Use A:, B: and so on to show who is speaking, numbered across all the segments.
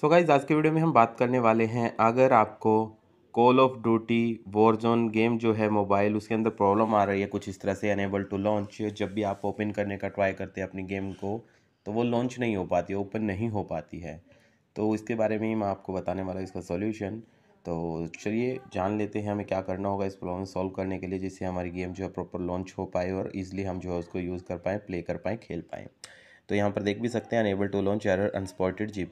A: so guys आज के video में हम बात करने वाले हैं अगर आपको call of duty Warzone game जो है मोबाइल उसके अंदर प्रॉब्लम आ रही है कुछ इस तरह से अनेबल टू लॉन्च जब भी आप ओपन करने का ट्राई करते हैं अपनी गेम को तो वो लॉन्च नहीं हो पाती ओपन नहीं हो पाती है तो इसके बारे में ही मैं आपको बताने वाला इसका सोल्यूशन तो चलिए जान लेते हैं हमें क्या करना होगा इस प्रॉब्लम सॉल्व करने के लिए जिससे हमारी गेम जो है प्रॉपर लॉन्च हो पाए और ईजिली हम जो है उसको यूज़ कर पाएँ प्ले कर पाएँ खेल पाएँ तो यहाँ पर देख भी सकते हैं unable to launch error unsupported जी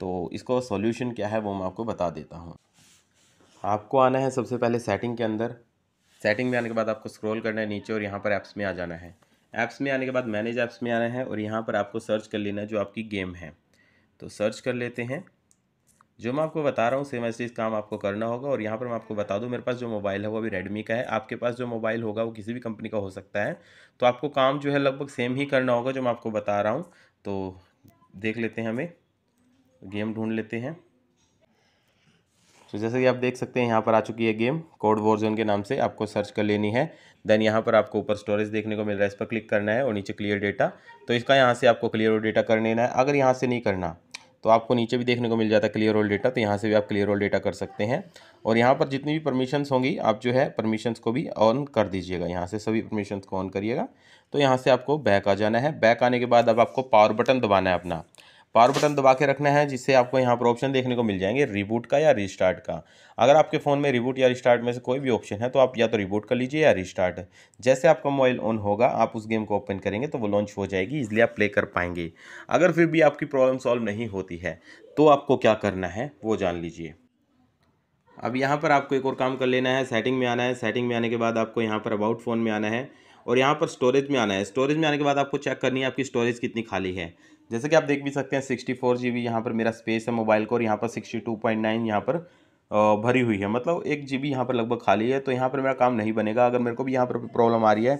A: तो इसको सॉल्यूशन क्या है वो मैं आपको बता देता हूँ आपको आना है सबसे पहले सेटिंग के अंदर सेटिंग में आने के बाद आपको स्क्रॉल करना है नीचे और यहाँ पर ऐप्स में आ जाना है ऐप्स में आने के बाद मैनेज ऐप्स में आना है और यहाँ पर आपको सर्च कर लेना है जो आपकी गेम है तो सर्च कर लेते हैं जो मैं आपको बता रहा हूँ सेम ऐसे काम आपको करना होगा और यहाँ पर मैं आपको बता दूँ मेरे पास जो मोबाइल है वो अभी रेडमी का है आपके पास जो मोबाइल होगा वो किसी भी कंपनी का हो सकता है तो आपको काम जो है लगभग सेम ही करना होगा जो मैं आपको बता रहा हूँ तो देख लेते हैं हमें गेम ढूंढ लेते हैं तो जैसे कि आप देख सकते हैं यहाँ पर आ चुकी है गेम कोड जोन के नाम से आपको सर्च कर लेनी है देन यहाँ पर आपको ऊपर स्टोरेज देखने को मिल रहा है इस पर क्लिक करना है और नीचे क्लियर डेटा तो इसका यहाँ से आपको क्लियर ऑल डेटा कर लेना है अगर यहाँ से नहीं करना तो आपको नीचे भी देखने को मिल जाता है क्लियर ऑल डेटा तो यहाँ से भी आप क्लियर ऑल डेटा कर सकते हैं और यहाँ पर जितनी भी परमिशंस होंगी आप जो है परमिशंस को भी ऑन कर दीजिएगा यहाँ से सभी परमिशंस को ऑन करिएगा तो यहाँ से आपको बैक आ जाना है बैक आने के बाद अब आपको पावर बटन दबाना है अपना पावर बटन दबा के रखना है जिससे आपको यहाँ पर ऑप्शन देखने को मिल जाएंगे रिबूट का या रिस्टार्ट का अगर आपके फ़ोन में रिबूट या रिस्टार्ट में से कोई भी ऑप्शन है तो आप या तो रिबूट कर लीजिए या रिस्टार्ट जैसे आपका मोबाइल ऑन होगा आप उस गेम को ओपन करेंगे तो वो लॉन्च हो जाएगी इसलिए आप प्ले कर पाएंगे अगर फिर भी आपकी प्रॉब्लम सॉल्व नहीं होती है तो आपको क्या करना है वो जान लीजिए अब यहाँ पर आपको एक और काम कर लेना है सेटिंग में आना है सेटिंग में आने के बाद आपको यहाँ पर अबाउट फ़ोन में आना है और यहाँ पर स्टोरेज में आना है स्टोरेज में आने के बाद आपको चेक करनी है आपकी स्टोरेज कितनी खाली है जैसे कि आप देख भी सकते हैं सिक्सटी फोर जी बी यहाँ पर मेरा स्पेस है मोबाइल को और यहाँ पर सिक्सटी टू पॉइंट नाइन यहाँ पर भरी हुई है मतलब एक जी बी यहाँ पर लगभग खाली है तो यहाँ पर मेरा काम नहीं बनेगा अगर मेरे को भी यहाँ पर प्रॉब्लम आ रही है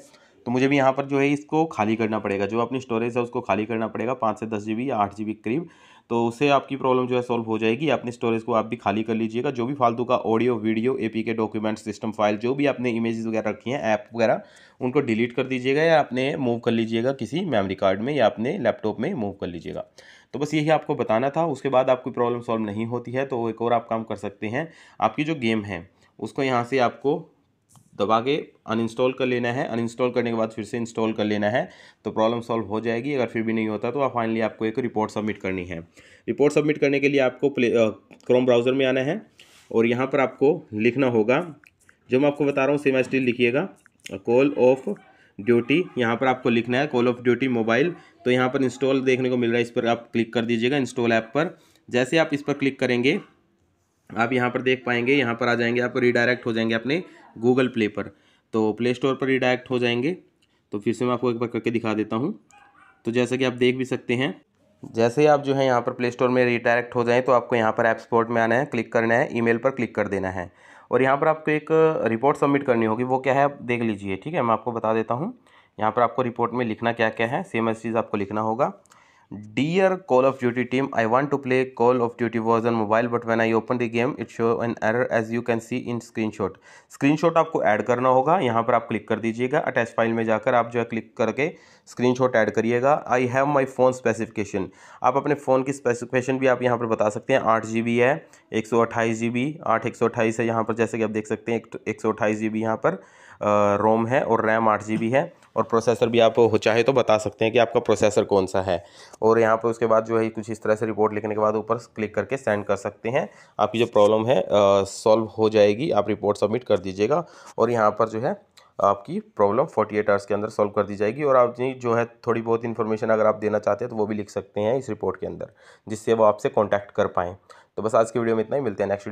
A: तो मुझे भी यहाँ पर जो है इसको खाली करना पड़ेगा जो अपनी स्टोरेज है उसको खाली करना पड़ेगा पाँच से दस जी बी या आठ जी बी के करीब तो उससे आपकी प्रॉब्लम जो है सॉल्व हो जाएगी अपनी स्टोरेज को आप भी खाली कर लीजिएगा जो भी फालतू का audio video APK document system file जो भी आपने इमेजेस वगैरह रखी हैं ऐप वगैरह उनको डिलीट कर दीजिएगा या अपने मूव कर लीजिएगा किसी मेमरी कार्ड में या अपने लैपटॉप में मूव कर लीजिएगा तो बस यही आपको बताना था उसके बाद आपकी प्रॉब्लम सॉल्व नहीं होती है तो एक और आप काम कर सकते हैं आपकी जो गेम है उसको यहाँ से आपको दबा के अनइंस्टॉल कर लेना है अनइंस्टॉल करने के बाद फिर से इंस्टॉल कर लेना है तो प्रॉब्लम सॉल्व हो जाएगी अगर फिर भी नहीं होता तो आप फाइनली आपको एक रिपोर्ट सबमिट करनी है रिपोर्ट सबमिट करने के लिए आपको प्ले क्रोम ब्राउज़र में आना है और यहाँ पर आपको लिखना होगा जो मैं आपको बता रहा हूँ सेम स्टील लिखिएगा कॉल ऑफ ड्यूटी यहाँ पर आपको लिखना है कॉल ऑफ ड्यूटी मोबाइल तो यहाँ पर इंस्टॉल देखने को मिल रहा है इस पर आप क्लिक कर दीजिएगा इंस्टॉल ऐप पर जैसे आप इस पर क्लिक करेंगे आप यहाँ पर देख पाएंगे यहाँ पर आ जाएंगे आप रिडायरेक्ट हो जाएंगे अपने गूगल प्ले पर तो प्ले स्टोर पर रिडायरेक्ट हो जाएंगे तो फिर से मैं आपको एक बार करके दिखा देता हूँ तो जैसा कि आप देख भी सकते हैं जैसे ही आप जो है यहाँ पर प्ले स्टोर में रिडायरेक्ट हो जाएँ तो आपको यहाँ पर ऐप स्पोर्ट में आना है क्लिक करना है ईमेल पर क्लिक कर देना है और यहाँ पर आपको एक रिपोर्ट सबमिट करनी होगी वो क्या है आप देख लीजिए ठीक है मैं आपको बता देता हूँ यहाँ पर आपको रिपोर्ट में लिखना क्या क्या है सेम चीज़ आपको लिखना होगा dear of duty team I want to play call of duty was on mobile but when I open the game it show an error as you can see in screenshot screenshot आपको add करना होगा यहाँ पर आप click कर दीजिएगा attach file में जाकर आप जो है क्लिक करके स्क्रीन शॉट ऐड करिएगा I have my phone specification आप अपने फ़ोन की स्पेसिफिकेशन भी आप यहाँ पर बता सकते हैं आठ जी बी है एक सौ अट्ठाईस जी बी आठ एक सौ अट्ठाईस है यहाँ पर जैसे कि आप देख सकते हैं एक सौ अट्ठाईस जी बी यहाँ पर रोम है और रैम आठ जी बी है और प्रोसेसर भी आप हो चाहे तो बता सकते हैं कि आपका प्रोसेसर कौन सा है और यहाँ पर उसके बाद जो है कुछ इस तरह से रिपोर्ट लिखने के बाद ऊपर क्लिक करके सेंड कर सकते हैं आपकी जो प्रॉब्लम है सॉल्व हो जाएगी आप रिपोर्ट सबमिट कर दीजिएगा और यहाँ पर जो है आपकी प्रॉब्लम 48 आवर्स के अंदर सॉल्व कर दी जाएगी और आप जो है थोड़ी बहुत इन्फॉर्मेशन अगर आप देना चाहते हैं तो वो भी लिख सकते हैं इस रिपोर्ट के अंदर जिससे वो आपसे कॉन्टैक्ट कर पाएँ तो बस आज की वीडियो में इतना ही मिलते हैं नेक्स्ट